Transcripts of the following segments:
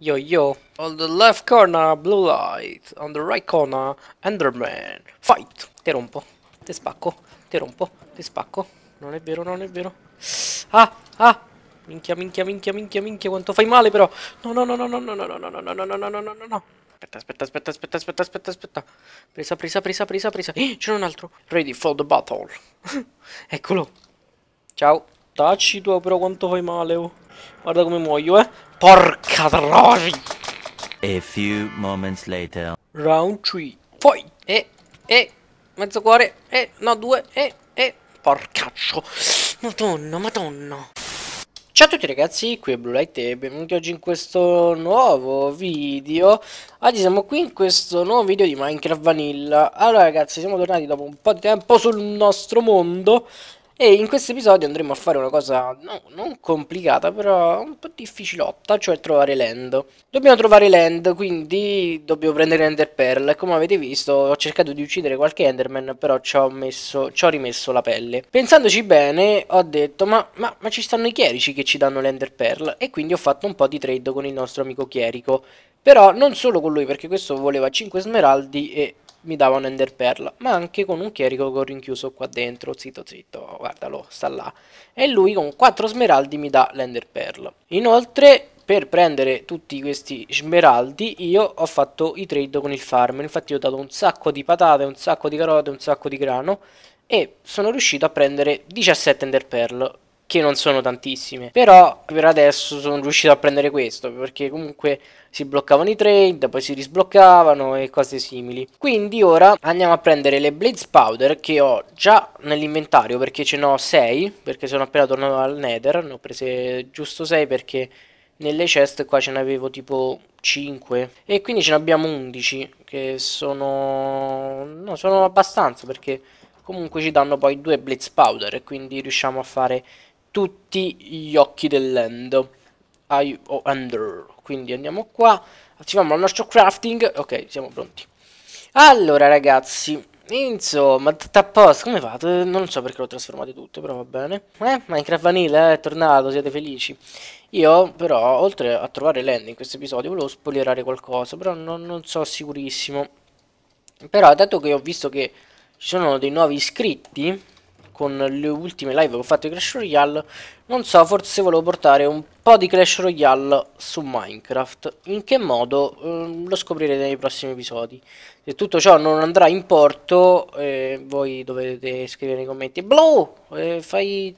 Yo yo, on the left corner blue light, on the right corner Enderman, fight! Ti rompo, ti spacco, ti rompo, ti spacco, non è vero, non è vero. Ah, ah, minchia, minchia, minchia, minchia, minchia, quanto fai male però. No, no, no, no, no, no, no, no, no, no, no, no, no, no, no, no, no. Aspetta, aspetta, aspetta, aspetta, aspetta, aspetta, aspetta. Presa, presa, presa, presa, presa. Eh, c'è un altro. Ready for the battle. Eccolo. Ciao. Taci tu, però quanto fai male, oh. Guarda come muoio, eh. Porca troi! A few moments later. Round 3. Poi, eh, eh, mezzo cuore, eh, no, due, eh, eh. Porcaccio. Madonna, madonna. Ciao a tutti ragazzi, qui è Blue Light e benvenuti oggi in questo nuovo video Oggi siamo qui in questo nuovo video di Minecraft Vanilla Allora ragazzi, siamo tornati dopo un po' di tempo sul nostro mondo e in questo episodio andremo a fare una cosa no, non complicata, però un po' difficilotta, cioè trovare land. Dobbiamo trovare land, quindi dobbiamo prendere Ender Pearl. Come avete visto, ho cercato di uccidere qualche Enderman, però ci ho, messo, ci ho rimesso la pelle. Pensandoci bene, ho detto, ma, ma, ma ci stanno i chierici che ci danno l'Ender Pearl, e quindi ho fatto un po' di trade con il nostro amico chierico. Però non solo con lui, perché questo voleva 5 smeraldi e mi dava un ender pearl, ma anche con un chierico che ho rinchiuso qua dentro, zitto zitto, guardalo, sta là. E lui con 4 smeraldi mi dà l'ender pearl. Inoltre per prendere tutti questi smeraldi io ho fatto i trade con il farm, infatti ho dato un sacco di patate, un sacco di carote, un sacco di grano e sono riuscito a prendere 17 ender pearl che non sono tantissime. Però per adesso sono riuscito a prendere questo, perché comunque si bloccavano i trade, poi si risbloccavano e cose simili. Quindi ora andiamo a prendere le Blades Powder che ho già nell'inventario, perché ce n'ho 6, perché sono appena tornato al Nether, ne ho prese giusto 6 perché nelle chest qua ce n'avevo tipo 5 e quindi ce ne abbiamo 11 che sono no, sono abbastanza perché comunque ci danno poi due blitz powder e quindi riusciamo a fare tutti gli occhi dell'end I o under quindi andiamo qua attiviamo il nostro crafting ok siamo pronti allora ragazzi Insomma, tutto a posto, come fate? Non so perché l'ho trasformato tutto, però va bene. Eh, Minecraft Vanilla eh, è tornato, siete felici. Io, però, oltre a trovare l'end in questo episodio, volevo spoilerare qualcosa, però non, non so sicurissimo. Però, dato che ho visto che ci sono dei nuovi iscritti, con le ultime live che ho fatto di Clash Royale non so forse volevo portare un po' di Clash Royale su Minecraft in che modo eh, lo scoprirete nei prossimi episodi se tutto ciò non andrà in porto eh, voi dovete scrivere nei commenti Blow eh, fai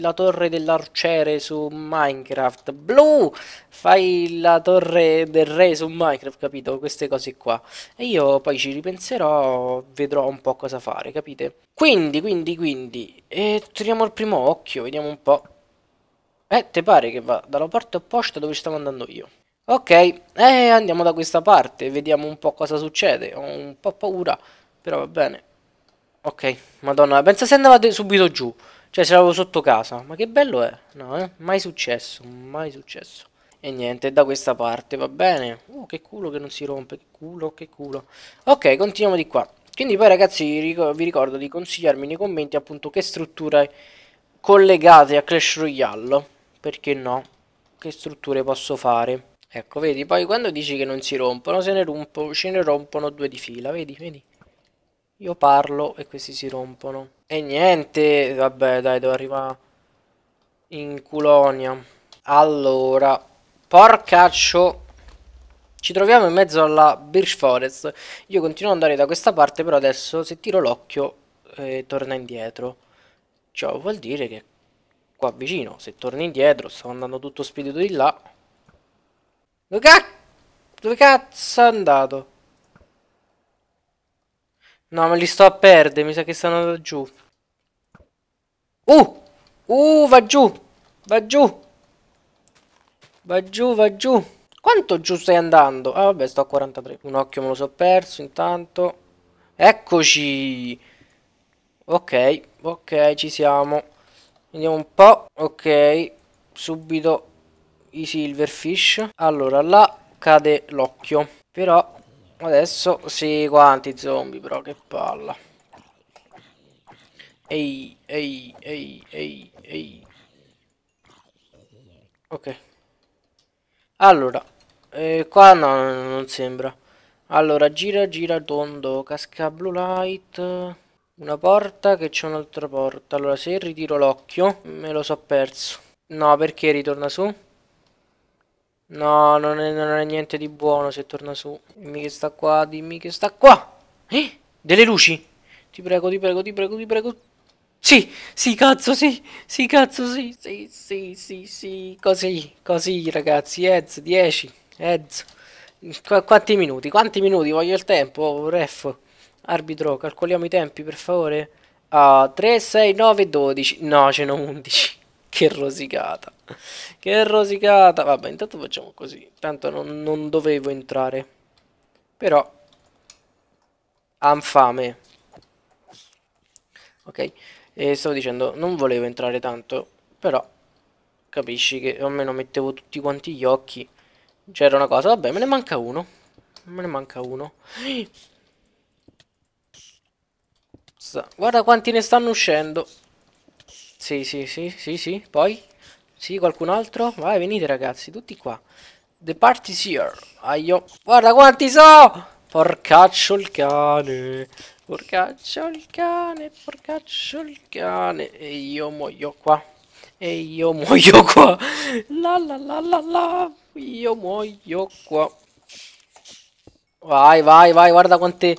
la torre dell'arciere su Minecraft. Blu, fai la torre del re su Minecraft, capito? Queste cose qua. E io poi ci ripenserò, vedrò un po' cosa fare, capite? Quindi, quindi, quindi, e tiriamo il primo occhio, vediamo un po'. Eh, te pare che va dalla parte opposta dove stavo andando io. Ok, eh, andiamo da questa parte, vediamo un po' cosa succede. Ho un po' paura, però va bene. Ok, madonna, pensa se andavate subito giù. Cioè ce l'avevo sotto casa. Ma che bello è. No, eh? Mai successo, mai successo. E niente, da questa parte, va bene? Oh, che culo che non si rompe, che culo, che culo. Ok, continuiamo di qua. Quindi poi ragazzi vi ricordo di consigliarmi nei commenti appunto che strutture collegate a Clash Royale. Perché no? Che strutture posso fare? Ecco, vedi, poi quando dici che non si rompono, se ne rompo, ce ne rompono due di fila, vedi, vedi? Io parlo e questi si rompono. E niente, vabbè dai, devo arrivare in Culonia. Allora, porcaccio. Ci troviamo in mezzo alla Birch Forest. Io continuo ad andare da questa parte, però adesso se tiro l'occhio eh, torna indietro. Ciò vuol dire che qua vicino, se torna indietro, sto andando tutto spedito di là. Dove cazzo è andato? No, ma li sto a perdere, mi sa che stanno da giù. Uh! Uh, va giù! Va giù! Va giù, va giù! Quanto giù stai andando? Ah, vabbè, sto a 43. Un occhio me lo so perso intanto. Eccoci! Ok, ok, ci siamo. Vediamo un po'. Ok, subito i silverfish. Allora, là cade l'occhio. Però Adesso sì, quanti zombie, però che palla. Ehi, ehi, ehi, ehi, ehi. Ok. Allora, eh, qua no, non sembra. Allora, gira, gira, tondo, casca blue light. Una porta che c'è un'altra porta. Allora, se ritiro l'occhio, me lo so perso. No, perché ritorna su? No, non è, non è, niente di buono se torna su. Dimmi che sta qua, dimmi che sta qua. Eh? Delle luci. Ti prego, ti prego, ti prego, ti prego. Sì, sì, cazzo, sì, sì, cazzo, sì, sì, sì, sì, sì, così, così, ragazzi, Ez, 10, Ez. Qu quanti minuti, quanti minuti, voglio il tempo, ref, arbitro, calcoliamo i tempi, per favore. Uh, 3, 6, 9, 12, no, ce n'ho 11 che rosicata. Che rosicata. Vabbè, intanto facciamo così. Tanto non, non dovevo entrare. Però... Han fame. Ok. E stavo dicendo, non volevo entrare tanto. Però... Capisci che almeno mettevo tutti quanti gli occhi. C'era una cosa. Vabbè, me ne manca uno. Me ne manca uno. Guarda quanti ne stanno uscendo. Sì, sì, sì, sì, sì. Poi? Sì, qualcun altro? Vai, venite ragazzi, tutti qua. The party's here. Aio. Guarda quanti so! Porcaccio il cane. Porcaccio il cane, porcaccio il cane. E io muoio qua. E io muoio qua. La la la la la. Io muoio qua. Vai, vai, vai, guarda quante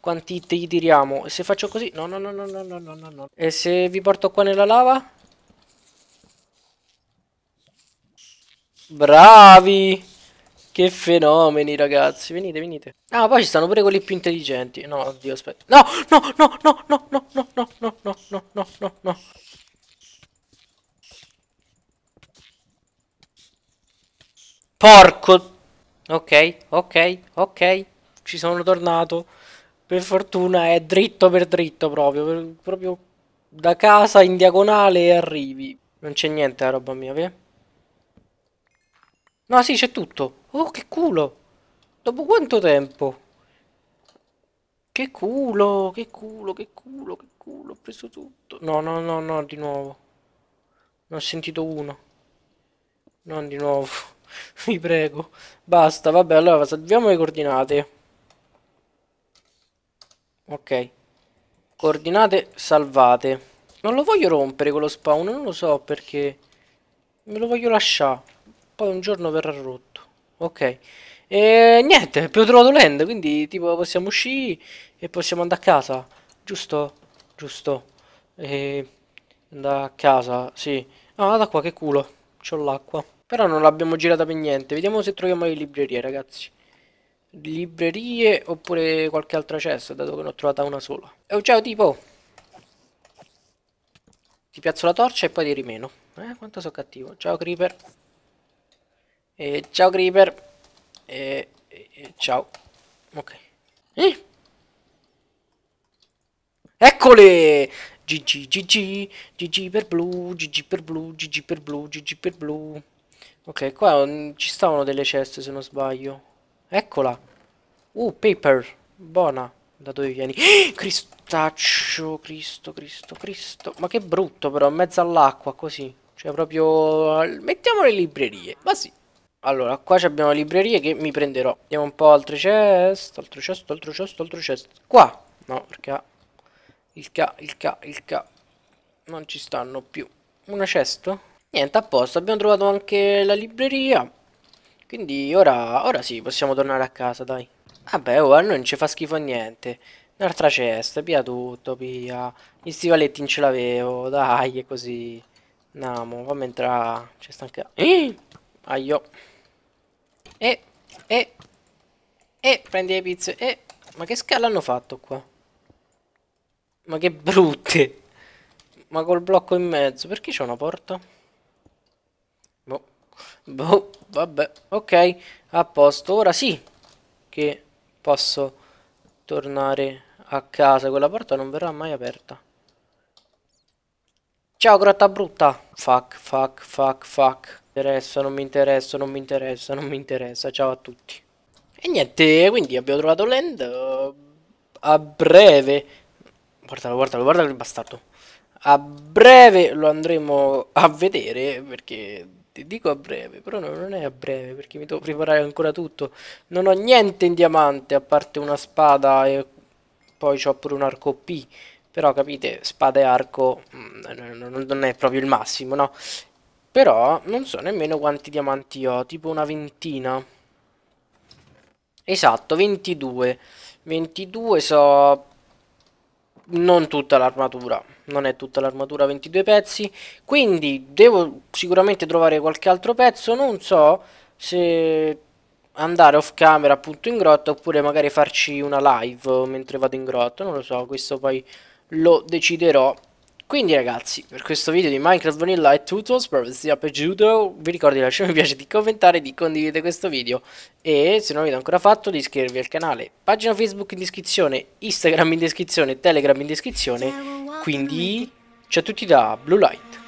quanti te ti tiriamo. E se faccio così... No, no, no, no, no, no, no, no. E se vi porto qua nella lava? Bravi! Che fenomeni, ragazzi. Venite, venite. Ah, poi ci stanno pure quelli più intelligenti. No, oddio, aspetta. No, no, no, no, no, no, no, no, no, no, no, no, no, no. Porco. Ok, ok, ok. Ci sono tornato per fortuna è dritto per dritto proprio, per, proprio da casa in diagonale e arrivi. Non c'è niente la eh, roba mia, vedi? No, sì, c'è tutto. Oh, che culo. Dopo quanto tempo? Che culo, che culo, che culo, che culo. Ho preso tutto. No, no, no, no, di nuovo. Ne ho sentito uno. Non di nuovo. Vi prego. Basta, vabbè, allora salviamo le coordinate. Ok. Coordinate salvate. Non lo voglio rompere quello spawn, non lo so perché... Me lo voglio lasciare. Poi un giorno verrà rotto. Ok. E niente, abbiamo trovato l'end, quindi tipo possiamo uscire e possiamo andare a casa. Giusto? Giusto. E... Andare a casa, sì. Ah, da qua, che culo. C'ho l'acqua. Però non l'abbiamo girata per niente. Vediamo se troviamo le librerie, ragazzi librerie oppure qualche altra cesta, dato che ne ho trovata una sola. E oh, ciao tipo! Ti piazzo la torcia e poi ti rimeno. Eh, quanto sono cattivo. Ciao Creeper. Eh, ciao Creeper. e ciao. Ok. Eh? Eccole! GG, GG, GG per blu, GG per blu, GG per blu, GG per blu. Ok, qua mm, ci stavano delle ceste se non sbaglio. Eccola. Uh, paper. Buona. Da dove vieni? Eh, cristaccio, Cristo, Cristo, Cristo. Ma che brutto però, in mezzo all'acqua, così. Cioè proprio... Mettiamo le librerie, ma sì. Allora, qua abbiamo le librerie che mi prenderò. Vediamo un po' altre chest, altro chest, altro chest, altro chest. Qua! No, perché... Il ca, il ca, il ca. Non ci stanno più. Una chest? Niente, a posto. Abbiamo trovato anche la libreria. Quindi ora, ora sì, possiamo tornare a casa, dai. Vabbè, ora oh, non ci fa schifo niente. Un'altra cesta, via tutto, via. Gli stivaletti non ce l'avevo, dai, è così. Andiamo, fammi entrare. C'è stanca... Eh! Aio. E, e, e, prendi le pizze. E, ma che scala hanno fatto qua? Ma che brutte. Ma col blocco in mezzo, perché c'è una porta? Boh, vabbè, ok, a posto. Ora sì che posso tornare a casa. Quella porta non verrà mai aperta. Ciao grotta brutta. Fuck, fuck, fuck, fuck. Interessa, non mi interessa, non mi interessa, non mi interessa. Ciao a tutti. E niente, quindi abbiamo trovato l'end eh, a breve. Guardalo, guardalo, guardalo il bastardo. A breve lo andremo a vedere perché ti dico a breve, però no, non è a breve perché mi devo preparare ancora tutto. Non ho niente in diamante a parte una spada e poi ho pure un arco P. Però capite, spada e arco mm, non è proprio il massimo, no? Però non so nemmeno quanti diamanti ho, tipo una ventina. Esatto, 22. 22 so non tutta l'armatura, non è tutta l'armatura 22 pezzi, quindi devo sicuramente trovare qualche altro pezzo, non so se andare off camera appunto in grotta oppure magari farci una live mentre vado in grotta, non lo so, questo poi lo deciderò quindi ragazzi, per questo video di Minecraft Vanilla e Tutorials, spero vi sia piaciuto, vi ricordo di lasciare un piace, di commentare, di condividere questo video e se non l'avete ancora fatto di iscrivervi al canale, pagina Facebook in descrizione, Instagram in descrizione, Telegram in descrizione, quindi ciao a tutti da Blue Light.